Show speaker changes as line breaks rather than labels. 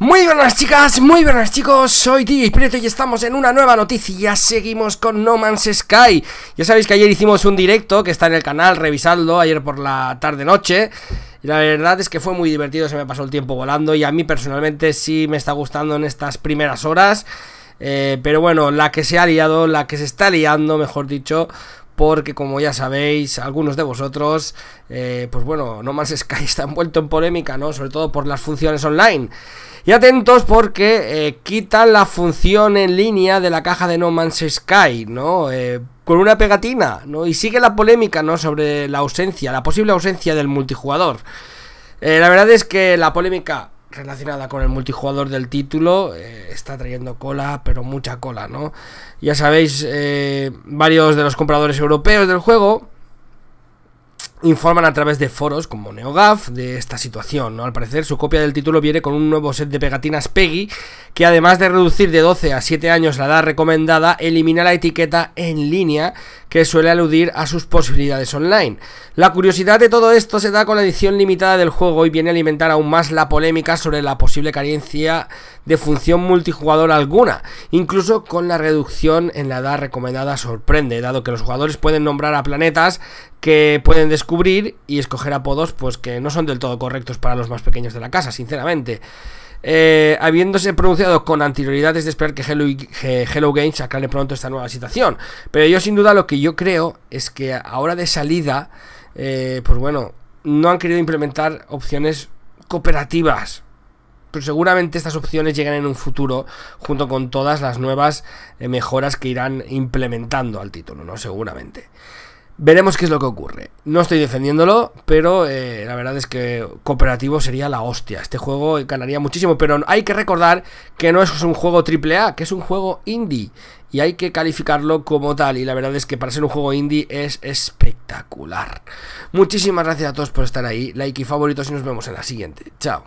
Muy buenas chicas, muy buenas chicos, soy DJ Prieto y estamos en una nueva noticia, seguimos con No Man's Sky Ya sabéis que ayer hicimos un directo que está en el canal, revisadlo, ayer por la tarde-noche Y la verdad es que fue muy divertido, se me pasó el tiempo volando y a mí personalmente sí me está gustando en estas primeras horas eh, Pero bueno, la que se ha liado, la que se está liando, mejor dicho, porque como ya sabéis, algunos de vosotros, eh, pues bueno, No Man's Sky está envuelto en polémica, ¿no? Sobre todo por las funciones online. Y atentos porque eh, quitan la función en línea de la caja de No Man's Sky, ¿no? Eh, con una pegatina, ¿no? Y sigue la polémica, ¿no? Sobre la ausencia, la posible ausencia del multijugador. la verdad es que la polémica relacionada con el multijugador del título eh, está trayendo cola, pero mucha cola, ¿no? Ya sabéis, eh, varios de los compradores europeos del juego informan a través de foros como NeoGAF de esta situación, ¿no? Al parecer su copia del título viene con un nuevo set de pegatinas Peggy que además de reducir de 12 a 7 años la edad recomendada, elimina la etiqueta en línea que suele aludir a sus posibilidades online. La curiosidad de todo esto se da con la edición limitada del juego y viene a alimentar aún más la polémica sobre la posible carencia de función multijugador alguna. Incluso con la reducción en la edad recomendada sorprende, dado que los jugadores pueden nombrar a planetas que pueden descubrir y escoger apodos pues que no son del todo correctos para los más pequeños de la casa, sinceramente. Eh, habiéndose pronunciado con anterioridad es de esperar que Hello, Hello Games aclare pronto esta nueva situación. Pero yo sin duda lo que yo creo es que ahora de salida, eh, pues bueno, no han querido implementar opciones cooperativas pero seguramente estas opciones llegan en un futuro junto con todas las nuevas eh, mejoras que irán implementando al título, ¿no? Seguramente. Veremos qué es lo que ocurre. No estoy defendiéndolo, pero eh, la verdad es que cooperativo sería la hostia. Este juego ganaría muchísimo, pero hay que recordar que no es un juego AAA, que es un juego indie. Y hay que calificarlo como tal. Y la verdad es que para ser un juego indie es espectacular. Muchísimas gracias a todos por estar ahí. Like y favoritos y nos vemos en la siguiente. Chao.